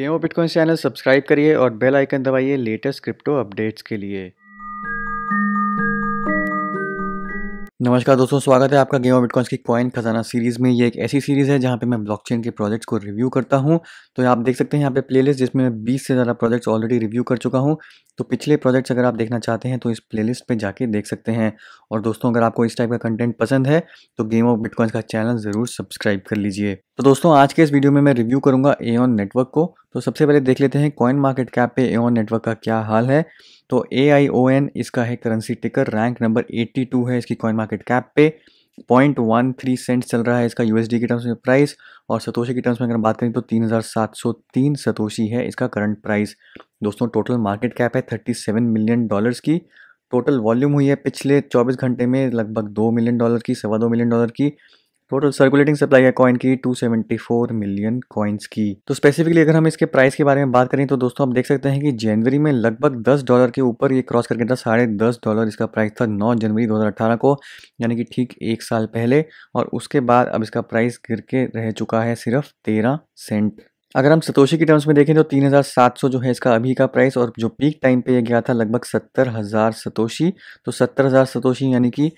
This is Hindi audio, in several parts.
के बिटकॉइन चैनल सब्सक्राइब करिए और बेल आइकन दबाइए लेटेस्ट क्रिप्टो अपडेट्स के लिए नमस्कार दोस्तों स्वागत है आपका गेम ऑफ बिटकॉइंस की कॉइन खजाना सीरीज़ में ये एक ऐसी सीरीज़ है जहाँ पे मैं ब्लॉकचेन के प्रोजेक्ट्स को रिव्यू करता हूँ तो आप देख सकते हैं यहाँ पे प्लेलिस्ट जिसमें मैं 20 से ज़्यादा प्रोजेक्ट्स ऑलरेडी रिव्यू कर चुका हूँ तो पिछले प्रोजेक्ट्स अगर आप देखना चाहते हैं तो इस प्ले लिस्ट जाके देख सकते हैं और दोस्तों अगर आपको इस टाइप का कंटेंट पसंद है तो गेम ऑफ बिटकॉइंस का चैनल ज़रूर सब्सक्राइब कर लीजिए तो दोस्तों आज के इस वीडियो में मैं रिव्यू करूँगा एन नेटवर्क को तो सबसे पहले देख लेते हैं कॉइन मार्केट कैप पे एन नेटवर्क का क्या हाल है तो ए आई ओ एन इसका है करेंसी टिकर रैंक नंबर एट्टी टू है इसकी कॉइन मार्केट कैप पे पॉइंट वन थ्री सेंट चल रहा है इसका यूएसडी के टर्म्स में प्राइस और सतोशी के टर्म्स में अगर बात करें तो तीन हज़ार सात सौ तीन सतोशी है इसका करंट प्राइस दोस्तों टोटल मार्केट कैप है थर्टी सेवन मिलियन डॉलर्स की टोटल वॉल्यूम हुई है पिछले चौबीस घंटे में लगभग दो मिलियन डॉलर की सवा दो मिलियन डॉलर की टोटल सर्कुलेटिंग सप्लाई है कॉइन की 274 मिलियन कॉइन्स की तो स्पेसिफिकली अगर हम इसके प्राइस के बारे में बात करें तो दोस्तों आप देख सकते हैं कि जनवरी में लगभग 10 डॉलर के ऊपर ये क्रॉस करके था साढ़े दस डॉलर इसका प्राइस था 9 जनवरी 2018 को यानी कि ठीक एक साल पहले और उसके बाद अब इसका प्राइस गिर के रह चुका है सिर्फ तेरह सेंट अगर हम सतोशी की टर्म्स में देखें तो 3700 जो है इसका अभी का प्राइस और जो पीक टाइम पे ये गया था लगभग 70000 सतोशी तो 70000 सतोशी यानी कि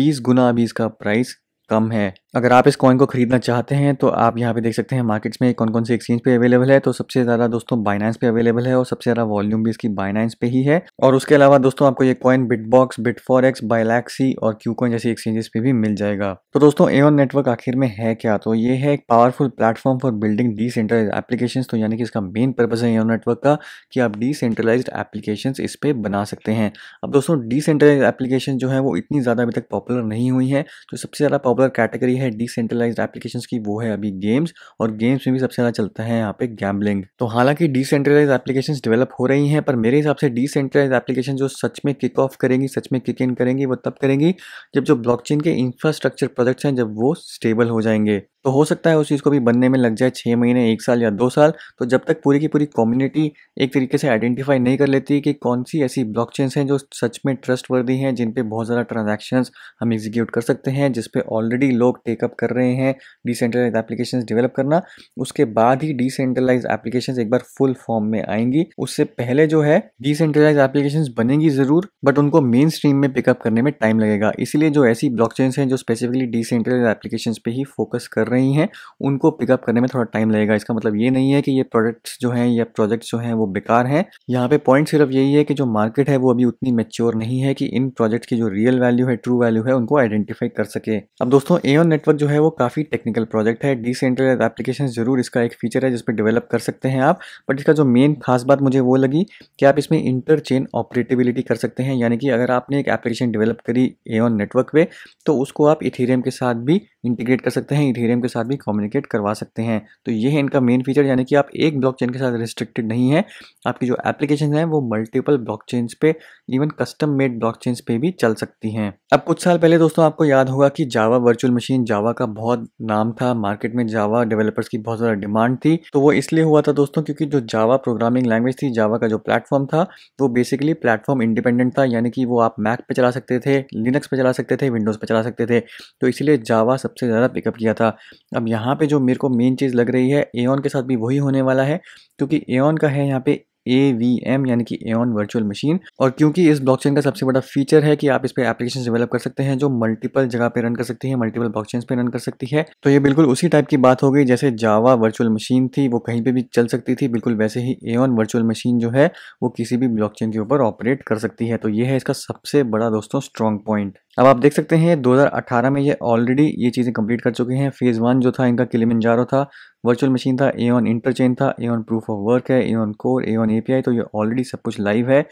20 गुना अभी इसका प्राइस कम है अगर आप इस कॉइन को खरीदना चाहते हैं तो आप यहाँ पे देख सकते हैं मार्केट्स में कौन कौन से एक्सचेंज पे अवेलेबल है तो सबसे ज़्यादा दोस्तों बाइनांस पे अवेलेबल है और सबसे ज़्यादा वॉल्यूम भी इसकी बाइनांस पे ही है और उसके अलावा दोस्तों आपको ये कॉइन बिटबॉक्स बिटफॉरेक्स बायलैक्सी और क्यू कॉइन जैसे एक्सचेंजेस पे भी मिल जाएगा तो दोस्तों एवन नेटवर्क आखिर में है क्या तो ये है एक powerful platform for building decentralise application तो यानी कि इसका मेन पर्पज है एवन नेटवर्क का कि आप डिसेंट्रलाइज एप्लीकेशन इस पर बना सकते हैं अब दोस्तों डिसेंट्रलाइज एप्लीकेशन जो है वो इतनी ज़्यादा अभी तक पॉपुलर नहीं हुई है तो सबसे ज़्यादा पॉपुलर पॉपुलर कैटेगरी है डिसेंट्रलाइज एप्लीकेशन की वो है अभी गेम्स और गेम्स में भी सबसे ज़्यादा चलता है यहाँ पे गैम्बलिंग तो हालांकि डिसेंट्रलाइज एप्लीकेशन डेवलप हो रही हैं पर मेरे हिसाब से डिसेंट्रलाइज एप्लीकेशन जो सच में किक ऑफ करेंगी सच में किक इन करेंगी वो तब करेंगी जब जो ब्लॉकचेन के इंफ्रास्ट्रक्चर प्रोजेक्ट्स हैं जब वो स्टेबल हो जाएंगे तो हो सकता है उस चीज़ को भी बनने में लग जाए छः महीने एक साल या दो साल तो जब तक पूरी की पूरी कम्युनिटी एक तरीके से आइडेंटिफाई नहीं कर लेती कि कौन सी ऐसी ब्लॉकचेन्स हैं जो सच में ट्रस्ट वर्दी हैं जिन पे बहुत ज़्यादा ट्रांजेक्शन हम एग्जीक्यूट कर सकते हैं जिस पे ऑलरेडी लोग टेकअप कर रहे हैं डिसेंट्रलाइज एप्लीकेशन डेवलप करना उसके बाद ही डिसेंट्रलाइज एप्लीकेशन एक बार फुल फॉर्म में आएंगी उससे पहले जो है डिसेंट्रलाइज एप्लीकेशन बनेंगी ज़रूर बट उनको मेन स्ट्रीम में पिकअप करने में टाइम लगेगा इसलिए जो ऐसी ब्लॉकचेन्स हैं जो स्पेसिफिकली डिसेंट्रलाइज एप्लीकेशन पर ही फोकस कर रही हैं उनको पिकअप करने में थोड़ा टाइम लगेगा इसका मतलब ये नहीं है कि ये प्रोडक्ट्स जो हैं या प्रोजेक्ट्स जो हैं वो बेकार हैं यहाँ पे पॉइंट सिर्फ यही है कि जो मार्केट है वो अभी उतनी मेच्योर नहीं है कि इन प्रोजेक्ट्स की जो रियल वैल्यू है ट्रू वैल्यू है उनको आइडेंटिफाई कर सके अब दोस्तों ए नेटवर्क जो है वो काफ़ी टेक्निकल प्रोजेक्ट है डिसेंट्रलाइज एप्लीकेशन जरूर इसका एक फीचर है जिसपे डेवलप कर सकते हैं आप बट इसका जो मेन खास बात मुझे वो लगी कि आप इसमें इंटरचेन ऑपरेटिबिलिटी कर सकते हैं यानी कि अगर आपने एक एप्लीकेशन डेवलप करी ए नेटवर्क पे तो उसको आप इथेरियम के साथ भी इंटीग्रेट कर सकते हैं इथेरियम के साथ भी कम्युनिकेट करवा सकते हैं तो ये है इनका मेन फीचर यानी कि आप एक ब्लॉकचेन के साथ रिस्ट्रिक्टेड नहीं है आपकी जो एप्लीकेशन है वो मल्टीपल ब्लॉकचेन्स पे इवन कस्टम मेड ब्लॉकचेन्स पे भी चल सकती हैं अब कुछ साल पहले दोस्तों आपको याद होगा कि जावा वर्चुअल मशीन जावा का बहुत नाम था मार्केट में जावा डेवलपर्स की बहुत ज़्यादा डिमांड थी तो वो इसलिए हुआ था दोस्तों क्योंकि जो जावा प्रोग्रामिंग लैंग्वेज थी जावा का जो प्लेटफॉर्म था वो बेसिकली प्लेटफॉर्म इंडिपेंडेंट था यानी कि वो आप मैक पे चला सकते थे लिनक्स पे चला सकते थे विंडोज़ पे चला सकते थे तो इसीलिए जावा सबसे ज़्यादा पिकअप किया था अब यहाँ पे जो मेरे को मेन चीज़ लग रही है एओन के साथ भी वही होने वाला है क्योंकि एओन का है यहाँ पे ए वी एम यानी कि एन वर्चुअल मशीन और क्योंकि इस ब्लॉकचेन का सबसे बड़ा फीचर है कि आप इस पर एप्लीकेशन डेवलप कर सकते हैं जो मल्टीपल जगह पे रन कर सकती है मल्टीपल ब्लॉकचेन पे रन कर सकती है तो ये बिल्कुल उसी टाइप की बात हो गई जैसे जावा वर्चुअल मशीन थी वो कहीं पे भी चल सकती थी बिल्कुल वैसे ही एन वर्चुअल मशीन जो है वो किसी भी ब्लॉक के ऊपर ऑपरेट कर सकती है तो ये है इसका सबसे बड़ा दोस्तों स्ट्रॉन्ग पॉइंट अब आप देख सकते हैं 2018 में ये ऑलरेडी ये चीज़ें कंप्लीट कर चुके हैं फेज़ वन जो था इनका किलिमंजारो था वर्चुअल मशीन था ए ऑन इंटरचेंज था एन प्रूफ ऑफ वर्क है Aion core Aion API तो ये ऑलरेडी सब कुछ लाइव है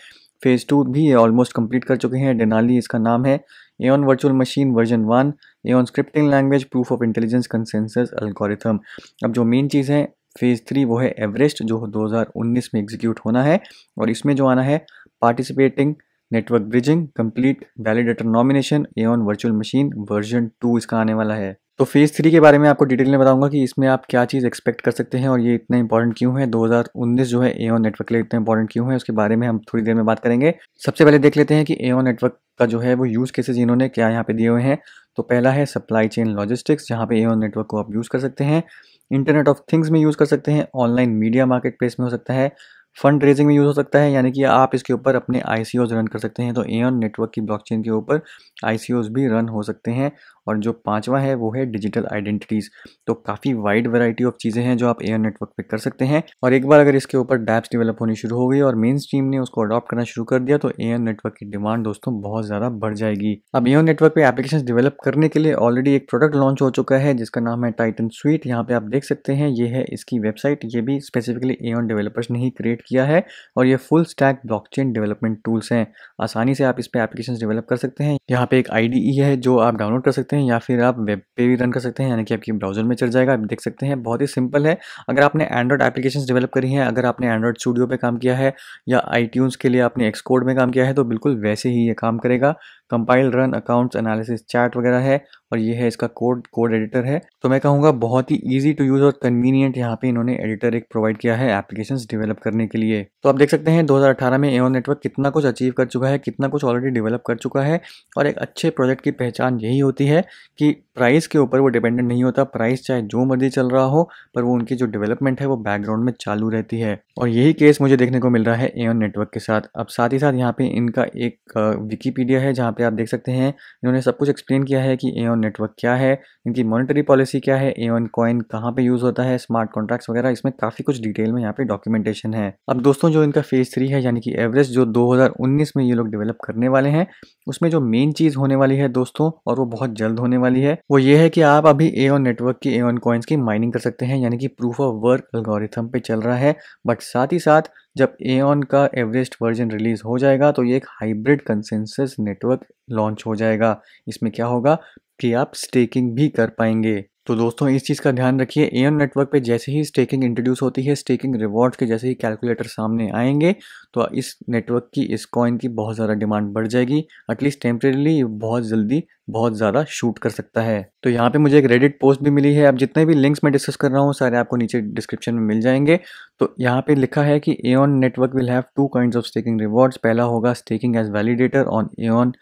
फेज़ टू भी ये ऑलमोस्ट कंप्लीट कर चुके हैं डेनाली इसका नाम है Aion virtual machine version one Aion scripting language proof of intelligence consensus algorithm अब जो मेन चीज़ है फेज़ थ्री वो है एवरेस्ट जो 2019 में एग्जीक्यूट होना है और इसमें जो आना है participating network bridging complete validator nomination Aion virtual machine version two इसका आने वाला है तो फेज़ थ्री के बारे में आपको डिटेल में बताऊंगा कि इसमें आप क्या चीज़ एक्सपेक्ट कर सकते हैं और ये इतना इंपॉर्टेंट क्यों है 2019 जो है ऑन नेटवर्क के लिए इतना इंपॉर्टेंट क्यों है उसके बारे में हम थोड़ी देर में बात करेंगे सबसे पहले देख लेते हैं कि ऑन नेटवर्क का जो है वो यूज़ केसेज इन्होंने क्या यहाँ पे दिए हुए हैं तो पहला है सप्लाई चेन लॉजिस्टिक्स जहाँ पे ऑन नेटवर्क को आप यूज़ कर सकते हैं इंटरनेट ऑफ थिंग्स में यूज़ कर सकते हैं ऑनलाइन मीडिया मार्केट प्लेस में हो सकता है फंड रेजिंग में यूज़ हो सकता है यानी कि आप इसके ऊपर अपने आई रन कर सकते हैं तो ए नेटवर्क की ब्लॉकचेन के ऊपर आई भी रन हो सकते हैं और जो पांचवा है वो है डिजिटल आइडेंटिटीज़ तो काफ़ी वाइड वैरायटी ऑफ चीज़ें हैं जो आप एयर नेटवर्क पे कर सकते हैं और एक बार अगर इसके ऊपर डैप्स डेवलप होनी शुरू हो गई और मेन स्ट्रीम ने उसको अडॉप्ट करना शुरू कर दिया तो एयर नेटवर्क की डिमांड दोस्तों बहुत ज़्यादा बढ़ जाएगी अब एयर नेटवर्क पर एप्लीकेशन डेवलप करने के लिए ऑलरेडी एक प्रोडक्ट लॉन्च हो चुका है जिसका नाम है टाइटन स्वीट यहाँ पर आप देख सकते हैं ये है इसकी वेबसाइट ये भी स्पेसिफिकली एयर डेवलपर्स ने ही क्रिएट किया है और ये full stack blockchain development tools हैं आसानी से आप इस पर एप्लीकेशन डेवलप कर सकते हैं यहाँ पे एक आईडीई e है जो आप डाउनलोड कर सकते सकते हैं या फिर आप वेब पे भी रन कर सकते हैं यानी कि आपकी ब्राउजर में चल जाएगा आप देख सकते हैं बहुत ही सिंपल है अगर आपने एंड्रॉइड एप्लीकेशन डेवलप करी हैं अगर आपने एंड्रॉइड स्टूडियो पर काम किया है या आई के लिए आपने एक्सकोड में काम किया है तो बिल्कुल वैसे ही ये काम करेगा compile run accounts analysis chart वगैरह है और ये है इसका कोड कोड एडिटर है तो मैं कहूँगा बहुत ही ईजी टू यूज़ और कन्वीनियंट यहाँ पे इन्होंने एडिटर एक प्रोवाइड किया है एप्लीकेशन डेवलप करने के लिए तो आप देख सकते हैं 2018 में एओ नेटवर्क कितना कुछ अचीव कर चुका है कितना कुछ ऑलरेडी डेवलप कर चुका है और एक अच्छे प्रोजेक्ट की पहचान यही होती है कि प्राइस के ऊपर वो डिपेंडेंट नहीं होता प्राइस चाहे जो मर्जी चल रहा हो पर वो उनकी जो डेवलपमेंट है वो बैकग्राउंड में चालू रहती है और यही केस मुझे देखने को मिल रहा है एन नेटवर्क के साथ अब साथ ही साथ यहाँ पे इनका एक विकीपीडिया है जहाँ पे आप देख सकते हैं इन्होंने सब कुछ एक्सप्लेन किया है कि एन नेटवर्क क्या है इनकी मॉनिटरी पॉलिसी क्या है एन कॉइन कहाँ पे यूज़ होता है स्मार्ट कॉन्ट्रैक्ट वगैरह इसमें काफ़ी कुछ डिटेल में यहाँ पे डॉक्यूमेंटेशन है अब दोस्तों जो इनका फेज थ्री है यानी कि एवरेज जो दो में ये लोग डेवलप करने वाले हैं उसमें जो मेन चीज़ होने वाली है दोस्तों और वो बहुत जल्द होने वाली है वो ये है कि आप अभी एन नेटवर्क की ए ऑन कॉइन्स की माइनिंग कर सकते हैं यानी कि प्रूफ ऑफ वर्क एल्गोरिथम पे चल रहा है बट साथ ही साथ जब एन का एवरेस्ट वर्जन रिलीज हो जाएगा तो ये एक हाइब्रिड कंसेंसस नेटवर्क लॉन्च हो जाएगा इसमें क्या होगा कि आप स्टेकिंग भी कर पाएंगे तो दोस्तों इस चीज़ का ध्यान रखिए एयन नेटवर्क पे जैसे ही स्टेकिंग इंट्रोड्यूस होती है स्टेकिंग रिवॉर्ड के जैसे ही कैलकुलेटर सामने आएंगे तो इस नेटवर्क की इस कॉइन की बहुत ज़्यादा डिमांड बढ़ जाएगी एटलीस्ट टेम्परेली बहुत जल्दी बहुत ज़्यादा शूट कर सकता है तो यहाँ पे मुझे एक रेडिट पोस्ट भी मिली है अब जितने भी लिंक्स मैं डिस्कस कर रहा हूँ सारे आपको नीचे डिस्क्रिप्शन में मिल जाएंगे तो यहाँ पे लिखा है कि Aion network will have two kind of staking rewards पहला होगा staking as validator on Aion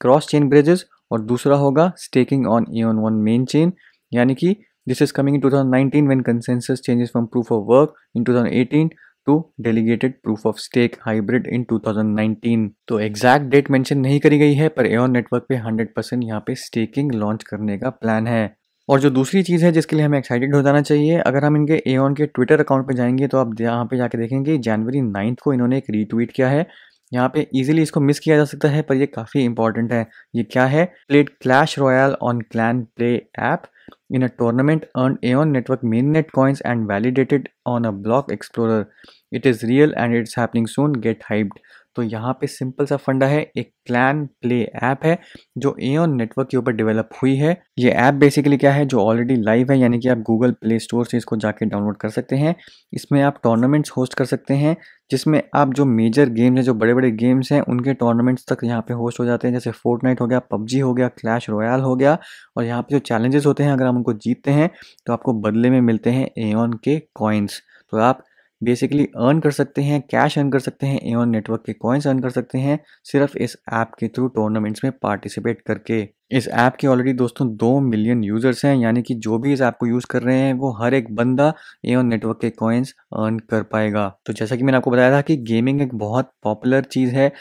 cross chain bridges और दूसरा होगा staking on Aion one main chain यानी कि this is coming in two thousand nineteen when consensus changes from proof of work in two thousand eighteen to delegated proof of stake hybrid in 2019 तो एग्जैक्ट डेट मेंशन नहीं करी गई है पर एन नेटवर्क पे 100 परसेंट यहाँ पे स्टेकिंग लॉन्च करने का प्लान है और जो दूसरी चीज़ है जिसके लिए हमें एक्साइटेड हो जाना चाहिए अगर हम इनके एन के ट्विटर अकाउंट पे जाएंगे तो आप यहाँ पे जाके देखेंगे जनवरी नाइन्थ को इन्होंने एक रीट्वीट किया है यहाँ पे इजीली इसको मिस किया जा सकता है पर ये काफ़ी इंपॉर्टेंट है ये क्या है plate Clash Royale on clan play app in a tournament earned Aeon Network mainnet coins and validated on a block explorer. It is real and it's happening soon. Get hyped. तो यहाँ पे सिंपल सा फंडा है एक क्लैन प्ले ऐप है जो एन नेटवर्क के ऊपर डेवलप हुई है ये ऐप बेसिकली क्या है जो ऑलरेडी लाइव है यानी कि आप गूगल प्ले स्टोर से इसको जाके डाउनलोड कर सकते हैं इसमें आप टूर्नामेंट्स होस्ट कर सकते हैं जिसमें आप जो मेजर गेम्स हैं जो बड़े बड़े गेम्स हैं उनके टूर्नामेंट्स तक यहाँ पे होस्ट हो जाते हैं जैसे फोर्टनाइट हो गया पबजी हो गया क्लैश रॉयल हो गया और यहाँ पे जो चैलेंजेस होते हैं अगर हम उनको जीतते हैं तो आपको बदले में मिलते हैं एन के कॉइन्स तो आप बेसिकली अर्न कर सकते हैं कैश अर्न कर सकते हैं एवन नेटवर्क के कॉइन्स अर्न कर सकते हैं सिर्फ इस ऐप के थ्रू टूर्नामेंट्स में पार्टिसिपेट करके इस ऐप के ऑलरेडी दोस्तों दो मिलियन यूजर्स हैं यानी कि जो भी इस ऐप को यूज़ कर रहे हैं वो हर एक बंदा एवन नेटवर्क के कॉइन्स अर्न कर पाएगा तो जैसा कि मैंने आपको बताया था कि गेमिंग एक बहुत पॉपुलर चीज़ है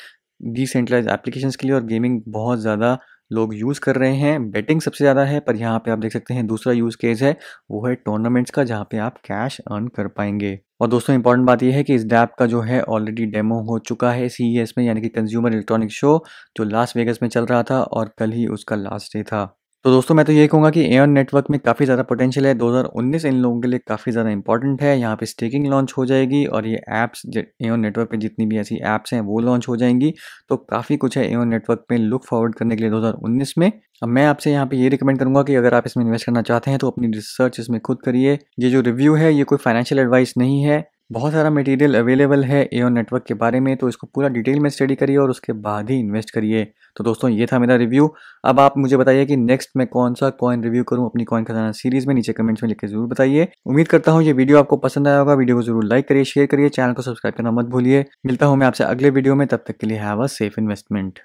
डिसेंट्रलाइज एप्लीकेशन के लिए और गेमिंग बहुत ज़्यादा लोग यूज़ कर रहे हैं बेटिंग सबसे ज़्यादा है पर यहाँ पे आप देख सकते हैं दूसरा यूज़ केस है वो है टूर्नामेंट्स का जहाँ पे आप कैश अर्न कर पाएंगे और दोस्तों इंपॉर्टेंट बात यह है कि इस डैप का जो है ऑलरेडी डेमो हो चुका है सी में यानी कि कंज्यूमर इलेक्ट्रॉनिक शो जो लास्ट वेगस में चल रहा था और कल ही उसका लास्ट डे था तो दोस्तों मैं तो ये कहूँगा कि एयर नेटवर्क में काफ़ी ज़्यादा पोटेंशियल है 2019 इन लोगों के लिए काफ़ी ज़्यादा इंपॉर्टेंट है यहाँ पे स्टेकिंग लॉन्च हो जाएगी और ये ऐप्स एयर नेटवर्क पे जितनी भी ऐसी ऐप्स हैं वो लॉन्च हो जाएंगी तो काफ़ी कुछ है एयर नेटवर्क में लुक फॉरवर्ड करने के लिए दो में अब मैं आपसे यहाँ पे ये रिकमेंड करूँगा कि अगर आप इसमें इन्वेस्ट करना चाहते हैं तो अपनी रिसर्च इसमें खुद करिए ये जो रिव्यू है ये कोई फाइनेंशियल एडवाइस नहीं है बहुत सारा मटेरियल अवेलेबल है एओ नेटवर्क के बारे में तो इसको पूरा डिटेल में स्टडी करिए और उसके बाद ही इन्वेस्ट करिए तो दोस्तों ये था मेरा रिव्यू अब आप मुझे बताइए कि नेक्स्ट मैं कौन सा कॉइन रिव्यू करूं अपनी कॉइन खजाना सीरीज में नीचे कमेंट्स में लिख के जरूर बताइए उम्मीद करता हूं ये वीडियो आपको पसंद आया होगा वीडियो को जरूर लाइक करिए शेयर करिए चैनल को सब्सक्राइब करना मत भूलिए मिलता हूँ मैं आपसे अगले वीडियो में तब तक के लिए हैव अ सेफ इन्वेस्टमेंट